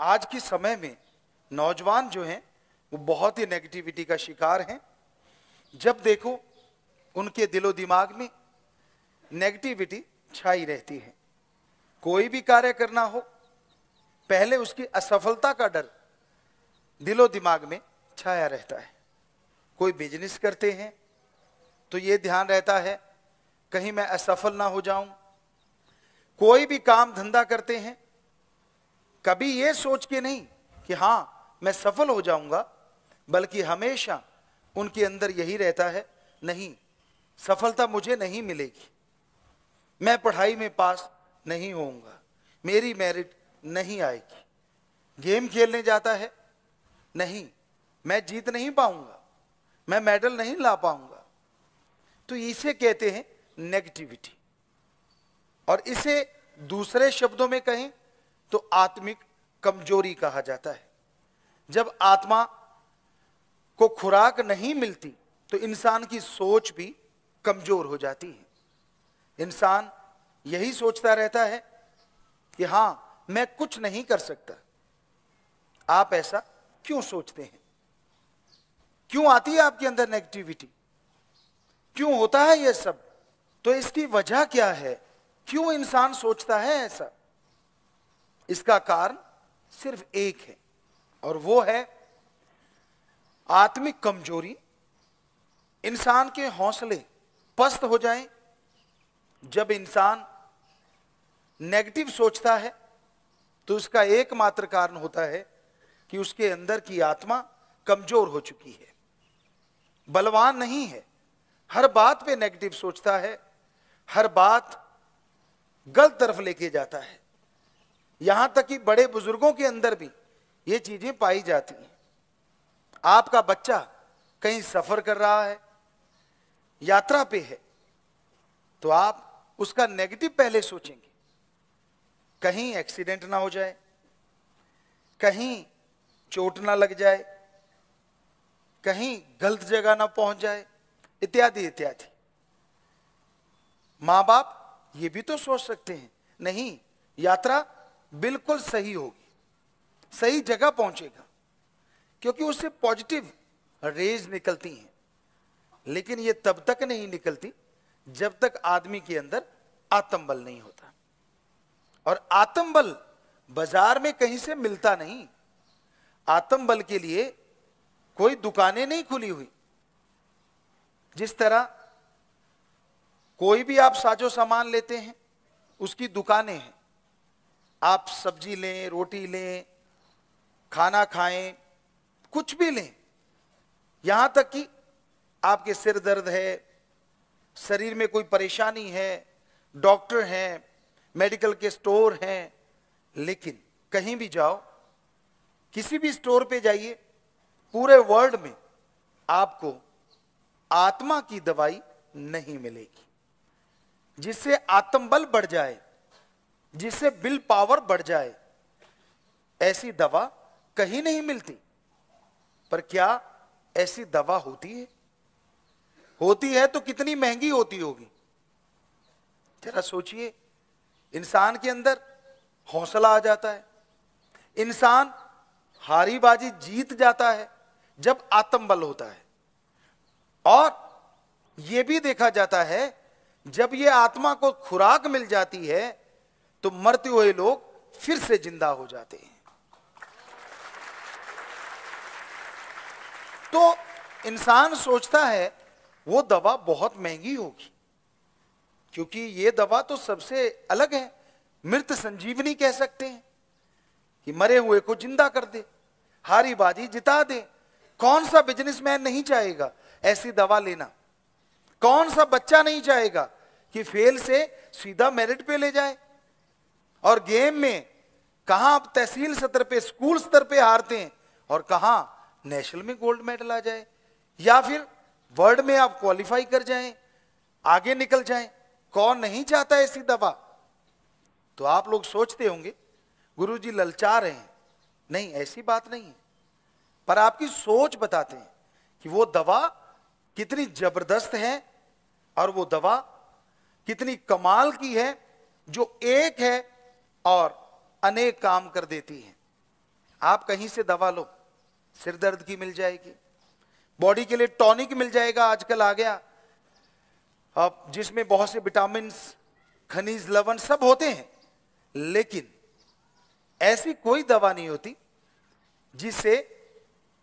आज के समय में नौजवान जो हैं वो बहुत ही नेगेटिविटी का शिकार हैं जब देखो उनके दिलो दिमाग में नेगेटिविटी छाई रहती है कोई भी कार्य करना हो पहले उसकी असफलता का डर दिलो दिमाग में छाया रहता है कोई बिजनेस करते हैं तो ये ध्यान रहता है कहीं मैं असफल ना हो जाऊं कोई भी काम धंधा करते हैं कभी ये सोच के नहीं कि हाँ मैं सफल हो जाऊंगा बल्कि हमेशा उनके अंदर यही रहता है नहीं सफलता मुझे नहीं मिलेगी मैं पढ़ाई में पास नहीं होऊंगा मेरी मेरिट नहीं आएगी गेम खेलने जाता है नहीं मैं जीत नहीं पाऊंगा मैं मेडल नहीं ला पाऊंगा तो इसे कहते हैं नेगेटिविटी और इसे दूसरे शब्दों में कहें तो आत्मिक कमजोरी कहा जाता है जब आत्मा को खुराक नहीं मिलती तो इंसान की सोच भी कमजोर हो जाती है इंसान यही सोचता रहता है कि हां मैं कुछ नहीं कर सकता आप ऐसा क्यों सोचते हैं क्यों आती है आपके अंदर नेगेटिविटी क्यों होता है यह सब तो इसकी वजह क्या है क्यों इंसान सोचता है ऐसा इसका कारण सिर्फ एक है और वो है आत्मिक कमजोरी इंसान के हौसले पस्त हो जाए जब इंसान नेगेटिव सोचता है तो उसका एकमात्र कारण होता है कि उसके अंदर की आत्मा कमजोर हो चुकी है बलवान नहीं है हर बात पे नेगेटिव सोचता है हर बात गलत तरफ लेके जाता है यहां तक कि बड़े बुजुर्गों के अंदर भी ये चीजें पाई जाती हैं आपका बच्चा कहीं सफर कर रहा है यात्रा पे है तो आप उसका नेगेटिव पहले सोचेंगे कहीं एक्सीडेंट ना हो जाए कहीं चोट ना लग जाए कहीं गलत जगह ना पहुंच जाए इत्यादि इत्यादि मां बाप ये भी तो सोच सकते हैं नहीं यात्रा बिल्कुल सही होगी सही जगह पहुंचेगा क्योंकि उससे पॉजिटिव रेज निकलती हैं लेकिन ये तब तक नहीं निकलती जब तक आदमी के अंदर आत्मबल नहीं होता और आत्मबल बाजार में कहीं से मिलता नहीं आत्मबल के लिए कोई दुकानें नहीं खुली हुई जिस तरह कोई भी आप साजो सामान लेते हैं उसकी दुकानें हैं आप सब्जी लें रोटी लें खाना खाएं कुछ भी लें यहां तक कि आपके सिर दर्द है शरीर में कोई परेशानी है डॉक्टर हैं मेडिकल के स्टोर हैं लेकिन कहीं भी जाओ किसी भी स्टोर पे जाइए पूरे वर्ल्ड में आपको आत्मा की दवाई नहीं मिलेगी जिससे आत्मबल बढ़ जाए जिससे बिल पावर बढ़ जाए ऐसी दवा कहीं नहीं मिलती पर क्या ऐसी दवा होती है होती है तो कितनी महंगी होती होगी जरा सोचिए इंसान के अंदर हौसला आ जाता है इंसान हारीबाजी जीत जाता है जब आत्मबल होता है और यह भी देखा जाता है जब यह आत्मा को खुराक मिल जाती है तो मरते हुए लोग फिर से जिंदा हो जाते हैं तो इंसान सोचता है वो दवा बहुत महंगी होगी क्योंकि ये दवा तो सबसे अलग है मृत संजीवनी कह सकते हैं कि मरे हुए को जिंदा कर दे हारी बाजी जिता दे कौन सा बिजनेसमैन नहीं चाहेगा ऐसी दवा लेना कौन सा बच्चा नहीं चाहेगा कि फेल से सीधा मेरिट पे ले जाए और गेम में कहा आप तहसील स्तर पे स्कूल स्तर पे हारते हैं और कहा नेशनल में गोल्ड मेडल आ जाए या फिर वर्ल्ड में आप क्वालिफाई कर जाएं आगे निकल जाएं कौन नहीं चाहता ऐसी दवा तो आप लोग सोचते होंगे गुरु जी ललचा रहे हैं नहीं ऐसी बात नहीं है पर आपकी सोच बताते हैं कि वो दवा कितनी जबरदस्त है और वो दवा कितनी कमाल की है जो एक है और अनेक काम कर देती है आप कहीं से दवा लो सिर दर्द की मिल जाएगी बॉडी के लिए टॉनिक मिल जाएगा आजकल आ गया अब जिसमें बहुत से विटामिन खनिज लवण सब होते हैं लेकिन ऐसी कोई दवा नहीं होती जिससे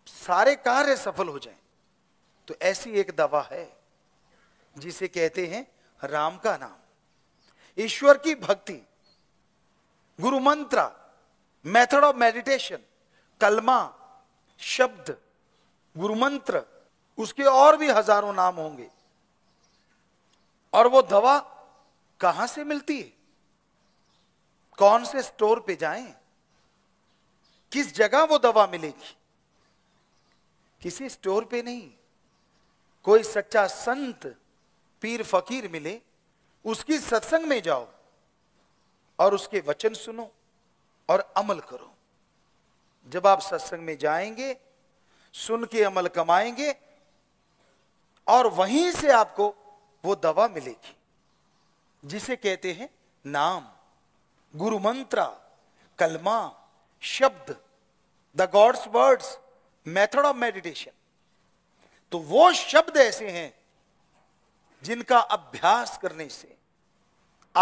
सारे कार्य सफल हो जाएं। तो ऐसी एक दवा है जिसे कहते हैं राम का नाम ईश्वर की भक्ति गुरु मंत्र मेथड ऑफ मेडिटेशन कलमा शब्द गुरु मंत्र उसके और भी हजारों नाम होंगे और वो दवा कहां से मिलती है कौन से स्टोर पे जाएं? किस जगह वो दवा मिलेगी किसी स्टोर पे नहीं कोई सच्चा संत पीर फकीर मिले उसकी सत्संग में जाओ और उसके वचन सुनो और अमल करो जब आप सत्संग में जाएंगे सुन के अमल कमाएंगे और वहीं से आपको वो दवा मिलेगी जिसे कहते हैं नाम गुरु मंत्र कलमा शब्द the God's words method of meditation तो वो शब्द ऐसे हैं जिनका अभ्यास करने से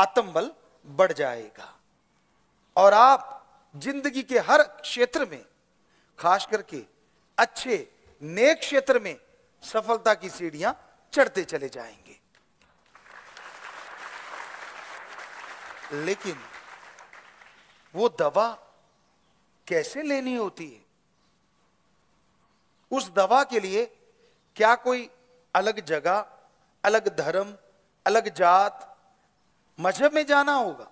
आत्मबल बढ़ जाएगा और आप जिंदगी के हर क्षेत्र में खास करके अच्छे नेक क्षेत्र में सफलता की सीढ़ियां चढ़ते चले जाएंगे लेकिन वो दवा कैसे लेनी होती है उस दवा के लिए क्या कोई अलग जगह अलग धर्म अलग जात मजहब में जाना होगा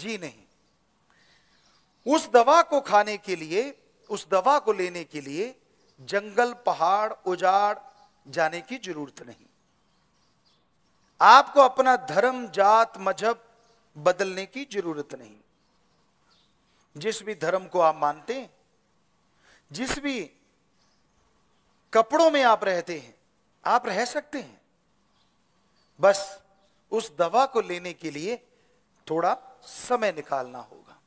जी नहीं उस दवा को खाने के लिए उस दवा को लेने के लिए जंगल पहाड़ उजाड़ जाने की जरूरत नहीं आपको अपना धर्म जात मजहब बदलने की जरूरत नहीं जिस भी धर्म को आप मानते हैं जिस भी कपड़ों में आप रहते हैं आप रह सकते हैं बस उस दवा को लेने के लिए थोड़ा समय निकालना होगा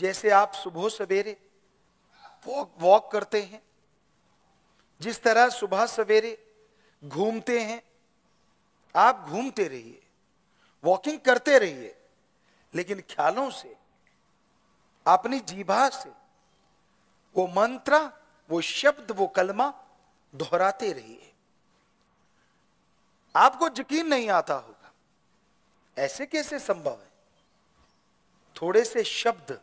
जैसे आप सुबह सवेरे वॉक वॉक करते हैं जिस तरह सुबह सवेरे घूमते हैं आप घूमते रहिए वॉकिंग करते रहिए लेकिन ख्यालों से अपनी जीभा से वो मंत्र वो शब्द वो कलमा दोहराते रहिए आपको यकीन नहीं आता होगा ऐसे कैसे संभव है थोड़े से शब्द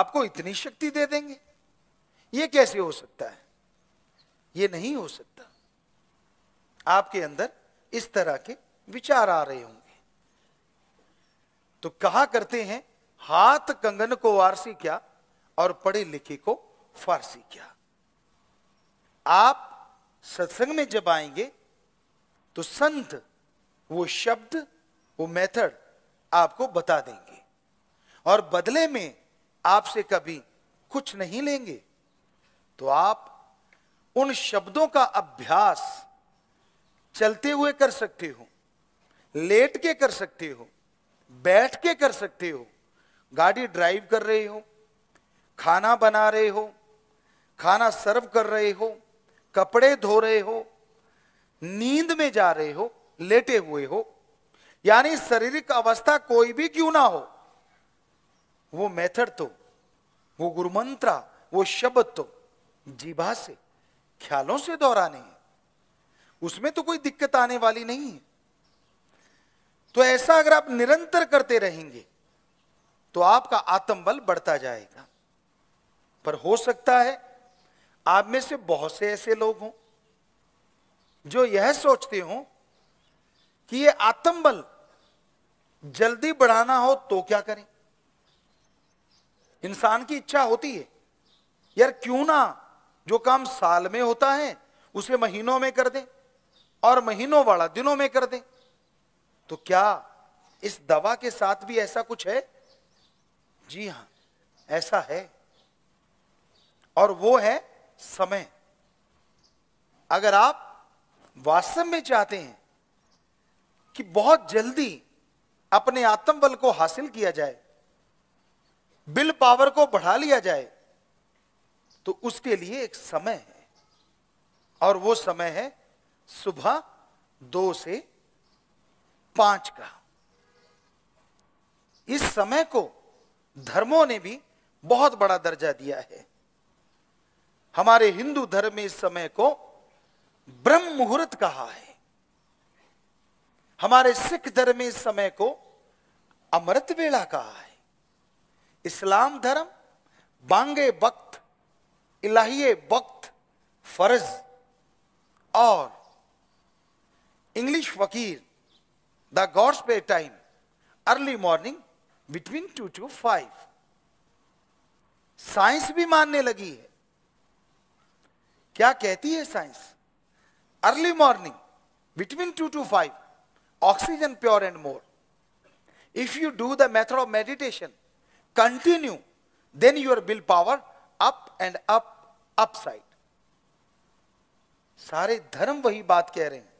आपको इतनी शक्ति दे देंगे यह कैसे हो सकता है यह नहीं हो सकता आपके अंदर इस तरह के विचार आ रहे होंगे तो कहा करते हैं हाथ कंगन को वारसी क्या और पढ़े लिखे को फारसी क्या आप सत्संग में जब आएंगे तो संत वो शब्द वो मेथड आपको बता देंगे और बदले में आपसे कभी कुछ नहीं लेंगे तो आप उन शब्दों का अभ्यास चलते हुए कर सकते हो लेट के कर सकते हो बैठ के कर सकते हो गाड़ी ड्राइव कर रहे हो खाना बना रहे हो खाना सर्व कर रहे हो कपड़े धो रहे हो नींद में जा रहे हो लेटे हुए हो यानी शारीरिक अवस्था कोई भी क्यों ना हो वो मेथड तो वो गुरुमंत्रा वो शब्द तो जीभा से ख्यालों से दोहराने हैं उसमें तो कोई दिक्कत आने वाली नहीं है तो ऐसा अगर आप निरंतर करते रहेंगे तो आपका आत्मबल बढ़ता जाएगा पर हो सकता है आप में से बहुत से ऐसे लोग हों जो यह सोचते हो कि ये आत्मबल जल्दी बढ़ाना हो तो क्या करें इंसान की इच्छा होती है यार क्यों ना जो काम साल में होता है उसे महीनों में कर दे और महीनों वाला दिनों में कर दे तो क्या इस दवा के साथ भी ऐसा कुछ है जी हां ऐसा है और वो है समय अगर आप वास्तव में चाहते हैं कि बहुत जल्दी अपने आत्मबल को हासिल किया जाए बिल पावर को बढ़ा लिया जाए तो उसके लिए एक समय है और वो समय है सुबह दो से पांच का इस समय को धर्मों ने भी बहुत बड़ा दर्जा दिया है हमारे हिंदू धर्म में इस समय को ब्रह्म मुहूर्त कहा है हमारे सिख धर्म में इस समय को अमृत वेला कहा है इस्लाम धर्म बांगे वक्त इलाहिए वक्त फर्ज और इंग्लिश वकील द गॉड्स पे time early morning between two to five science भी मानने लगी है क्या कहती है science early morning between 2 to 5 oxygen pure and more if you do the method of meditation continue then your will power up and up upside सारे धर्म वही बात कह रहे हैं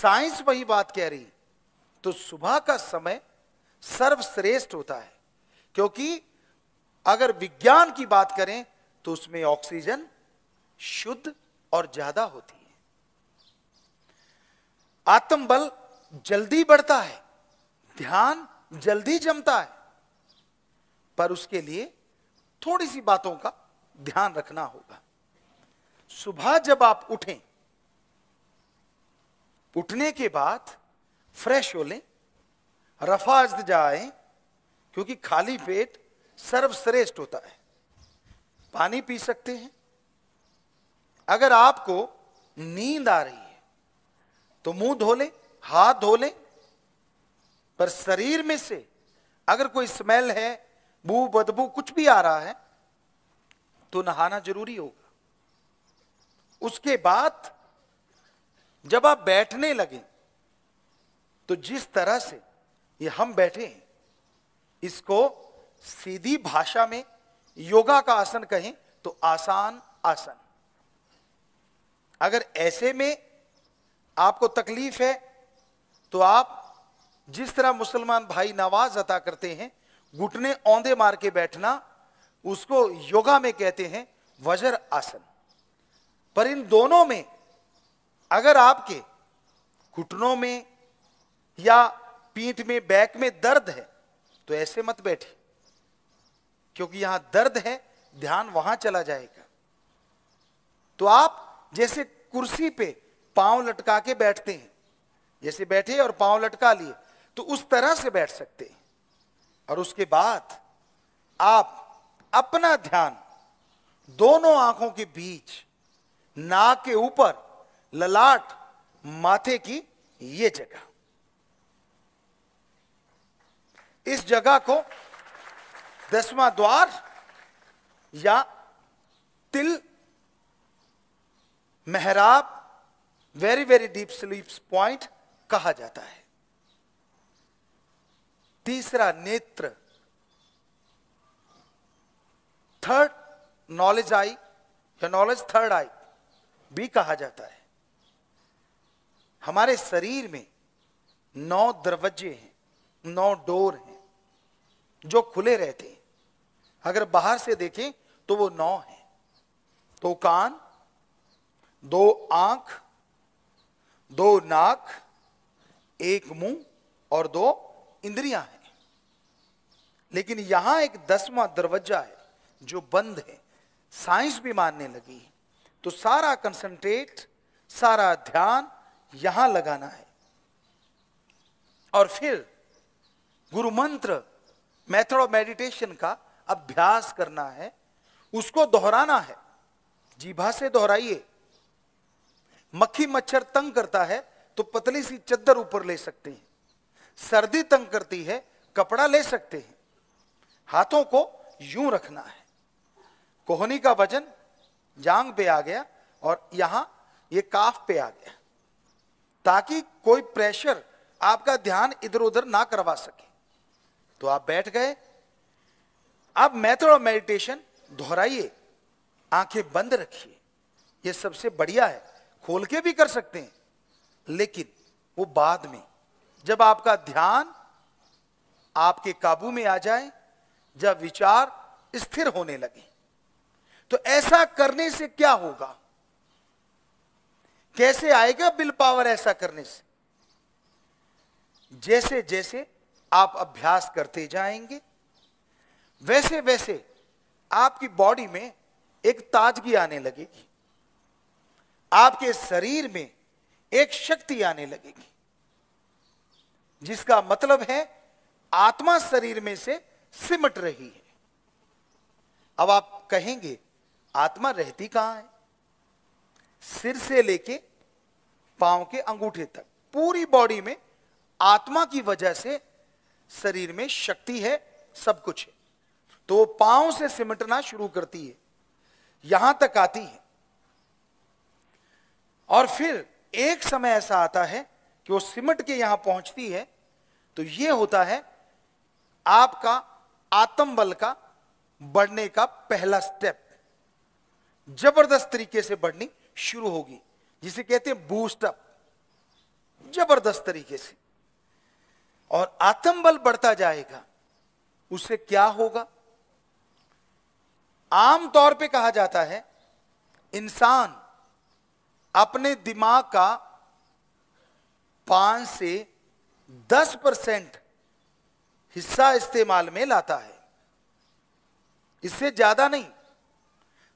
साइंस वही बात कह रही तो सुबह का समय सर्वश्रेष्ठ होता है क्योंकि अगर विज्ञान की बात करें तो उसमें ऑक्सीजन शुद्ध और ज्यादा होती है आत्मबल जल्दी बढ़ता है ध्यान जल्दी जमता है पर उसके लिए थोड़ी सी बातों का ध्यान रखना होगा सुबह जब आप उठें उठने के बाद फ्रेश हो लें रफाज जाए क्योंकि खाली पेट सर्वश्रेष्ठ होता है पानी पी सकते हैं अगर आपको नींद आ रही तो मुंह धो ले हाथ धो ले पर शरीर में से अगर कोई स्मेल है बू बदबू कुछ भी आ रहा है तो नहाना जरूरी होगा उसके बाद जब आप बैठने लगे तो जिस तरह से ये हम बैठे हैं इसको सीधी भाषा में योगा का आसन कहें तो आसान आसन अगर ऐसे में आपको तकलीफ है तो आप जिस तरह मुसलमान भाई नवाज अता करते हैं घुटने औंधे मार के बैठना उसको योगा में कहते हैं वज्र आसन पर इन दोनों में अगर आपके घुटनों में या पीठ में बैक में दर्द है तो ऐसे मत बैठे क्योंकि यहां दर्द है ध्यान वहां चला जाएगा तो आप जैसे कुर्सी पे पांव लटका के बैठते हैं जैसे बैठे और पांव लटका लिए तो उस तरह से बैठ सकते हैं और उसके बाद आप अपना ध्यान दोनों आंखों के बीच नाक के ऊपर ललाट माथे की ये जगह इस जगह को दसवां द्वार या तिल मेहराब very very deep sleep point कहा जाता है तीसरा नेत्र थर्ड नॉलेज आई या नॉलेज थर्ड आई भी कहा जाता है हमारे शरीर में नौ दरवाजे हैं नौ डोर हैं जो खुले रहते हैं अगर बाहर से देखें तो वो नौ हैं तो कान दो आंख दो नाक एक मुंह और दो इंद्रियां हैं लेकिन यहां एक दसवां दरवाजा है जो बंद है साइंस भी मानने लगी है तो सारा कंसंट्रेट सारा ध्यान यहां लगाना है और फिर गुरु मंत्र मेथड ऑफ मेडिटेशन का अभ्यास करना है उसको दोहराना है जीभा से दोहराइए मक्खी मच्छर तंग करता है तो पतली सी चद्दर ऊपर ले सकते हैं सर्दी तंग करती है कपड़ा ले सकते हैं हाथों को यूं रखना है कोहनी का वजन जांग पे आ गया और यहां ये काफ पे आ गया ताकि कोई प्रेशर आपका ध्यान इधर उधर ना करवा सके तो आप बैठ गए आप मैथड ऑफ मेडिटेशन दोहराइए आंखें बंद रखिए ये सबसे बढ़िया है खोल के भी कर सकते हैं लेकिन वो बाद में जब आपका ध्यान आपके काबू में आ जाए जब विचार स्थिर होने लगे तो ऐसा करने से क्या होगा कैसे आएगा बिल पावर ऐसा करने से जैसे जैसे आप अभ्यास करते जाएंगे वैसे वैसे आपकी बॉडी में एक ताजगी आने लगेगी आपके शरीर में एक शक्ति आने लगेगी जिसका मतलब है आत्मा शरीर में से सिमट रही है अब आप कहेंगे आत्मा रहती कहां है सिर से लेके पांव के अंगूठे तक पूरी बॉडी में आत्मा की वजह से शरीर में शक्ति है सब कुछ है तो पांव से सिमटना शुरू करती है यहां तक आती है और फिर एक समय ऐसा आता है कि वो सिमट के यहां पहुंचती है तो ये होता है आपका आत्मबल का बढ़ने का पहला स्टेप जबरदस्त तरीके से बढ़नी शुरू होगी जिसे कहते हैं बूस्टअप जबरदस्त तरीके से और आत्मबल बढ़ता जाएगा उससे क्या होगा आम तौर पे कहा जाता है इंसान अपने दिमाग का पांच से दस परसेंट हिस्सा इस्तेमाल में लाता है इससे ज्यादा नहीं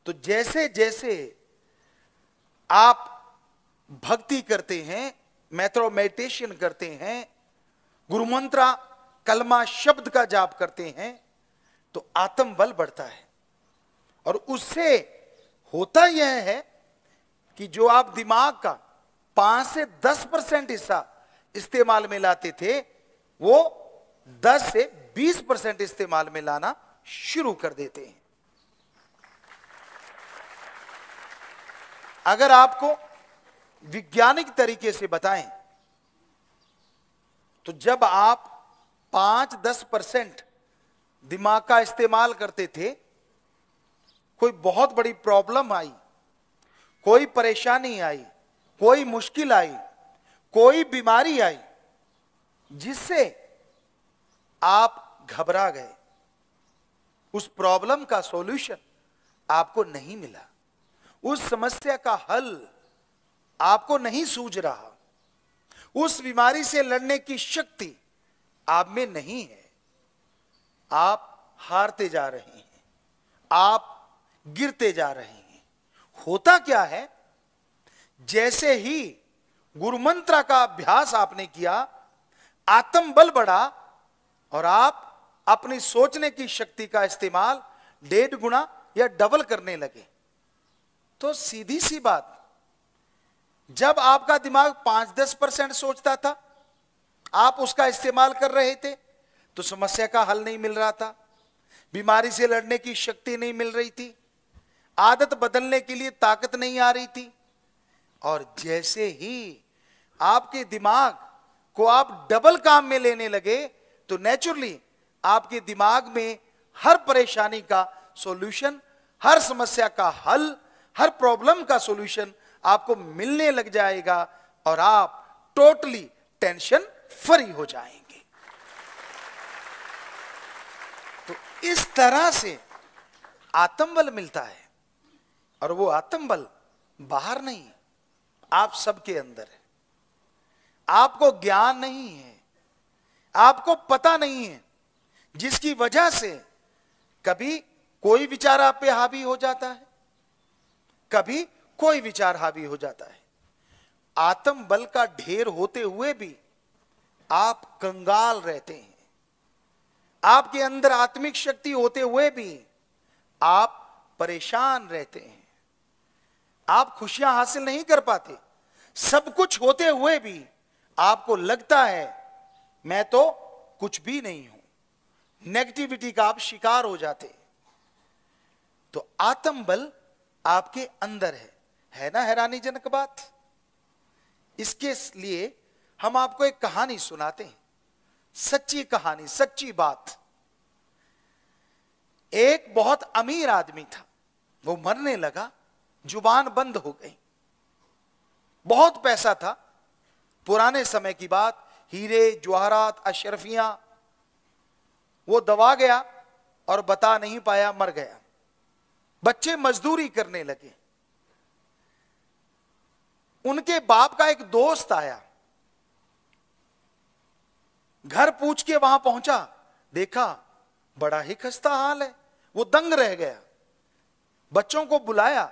तो जैसे जैसे आप भक्ति करते हैं मैथ्रो मेडिटेशन करते हैं गुरु मंत्रा कलमा शब्द का जाप करते हैं तो आत्मबल बढ़ता है और उससे होता यह है कि जो आप दिमाग का पांच से दस परसेंट हिस्सा इस्तेमाल में लाते थे वो दस से बीस परसेंट इस्तेमाल में लाना शुरू कर देते हैं अगर आपको वैज्ञानिक तरीके से बताएं तो जब आप पांच दस परसेंट दिमाग का इस्तेमाल करते थे कोई बहुत बड़ी प्रॉब्लम आई कोई परेशानी आई कोई मुश्किल आई कोई बीमारी आई जिससे आप घबरा गए उस प्रॉब्लम का सॉल्यूशन आपको नहीं मिला उस समस्या का हल आपको नहीं सूझ रहा उस बीमारी से लड़ने की शक्ति आप में नहीं है आप हारते जा रहे हैं आप गिरते जा रहे हैं होता क्या है जैसे ही गुरु मंत्र का अभ्यास आपने किया बल बढ़ा और आप अपनी सोचने की शक्ति का इस्तेमाल डेढ़ गुना या डबल करने लगे तो सीधी सी बात जब आपका दिमाग पांच दस परसेंट सोचता था आप उसका इस्तेमाल कर रहे थे तो समस्या का हल नहीं मिल रहा था बीमारी से लड़ने की शक्ति नहीं मिल रही थी आदत बदलने के लिए ताकत नहीं आ रही थी और जैसे ही आपके दिमाग को आप डबल काम में लेने लगे तो नेचुरली आपके दिमाग में हर परेशानी का सॉल्यूशन हर समस्या का हल हर प्रॉब्लम का सॉल्यूशन आपको मिलने लग जाएगा और आप टोटली टेंशन फ्री हो जाएंगे तो इस तरह से आत्मबल मिलता है और वो आत्मबल बाहर नहीं है आप सबके अंदर है आपको ज्ञान नहीं है आपको पता नहीं है जिसकी वजह से कभी कोई विचार आप पे हावी हो जाता है कभी कोई विचार हावी हो जाता है आत्म बल का ढेर होते हुए भी आप कंगाल रहते हैं आपके अंदर आत्मिक शक्ति होते हुए भी आप परेशान रहते हैं आप खुशियां हासिल नहीं कर पाते सब कुछ होते हुए भी आपको लगता है मैं तो कुछ भी नहीं हूं नेगेटिविटी का आप शिकार हो जाते तो आत्मबल आपके अंदर है है ना हैरानीजनक बात इसके लिए हम आपको एक कहानी सुनाते हैं सच्ची कहानी सच्ची बात एक बहुत अमीर आदमी था वो मरने लगा जुबान बंद हो गई बहुत पैसा था पुराने समय की बात हीरे जवाहरात अशरफियां वो दबा गया और बता नहीं पाया मर गया बच्चे मजदूरी करने लगे उनके बाप का एक दोस्त आया घर पूछ के वहां पहुंचा देखा बड़ा ही खस्ता हाल है वो दंग रह गया बच्चों को बुलाया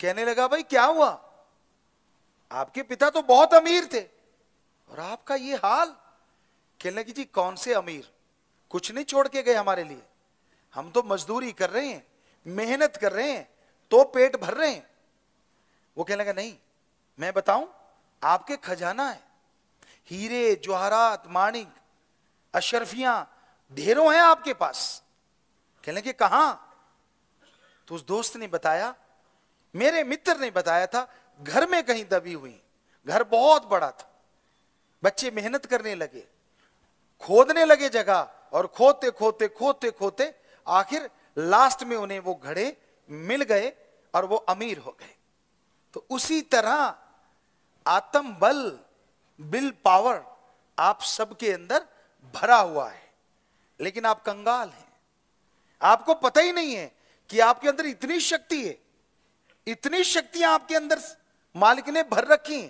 कहने लगा भाई क्या हुआ आपके पिता तो बहुत अमीर थे और आपका ये हाल कहने लगी जी कौन से अमीर कुछ नहीं छोड़ के गए हमारे लिए हम तो मजदूरी कर रहे हैं मेहनत कर रहे हैं तो पेट भर रहे हैं वो कहने लगा नहीं मैं बताऊं आपके खजाना है हीरे जोहरात माणिक अशरफियां ढेरों हैं आपके पास कहने लगे कहा तो उस दोस्त ने बताया मेरे मित्र ने बताया था घर में कहीं दबी हुई घर बहुत बड़ा था बच्चे मेहनत करने लगे खोदने लगे जगह और खोते खोते खोते खोते आखिर लास्ट में उन्हें वो घड़े मिल गए और वो अमीर हो गए तो उसी तरह आत्म बल बिल पावर आप सबके अंदर भरा हुआ है लेकिन आप कंगाल हैं आपको पता ही नहीं है कि आपके अंदर इतनी शक्ति है इतनी शक्तियां आपके अंदर मालिक ने भर रखी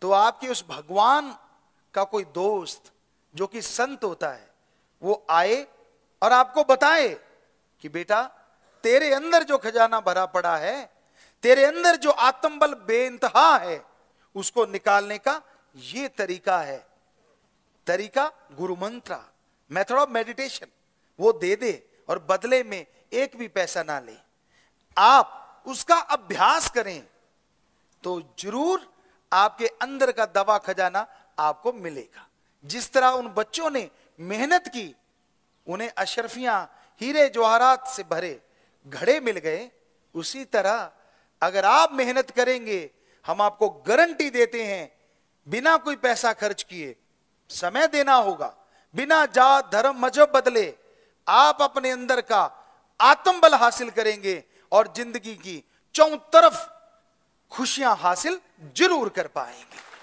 तो आपके उस भगवान का कोई दोस्त जो कि संत होता है वो आए और आपको बताए कि बेटा तेरे अंदर जो खजाना भरा पड़ा है तेरे अंदर जो आत्मबल बेइंतहा है उसको निकालने का ये तरीका है तरीका गुरु मंत्रा मेथड ऑफ मेडिटेशन वो दे दे और बदले में एक भी पैसा ना ले आप उसका अभ्यास करें तो जरूर आपके अंदर का दवा खजाना आपको मिलेगा जिस तरह उन बच्चों ने मेहनत की उन्हें अशरफियां हीरे जवाहरात से भरे घड़े मिल गए उसी तरह अगर आप मेहनत करेंगे हम आपको गारंटी देते हैं बिना कोई पैसा खर्च किए समय देना होगा बिना जात धर्म मजहब बदले आप अपने अंदर का आत्मबल हासिल करेंगे और जिंदगी की चौतरफ खुशियां हासिल जरूर कर पाएंगे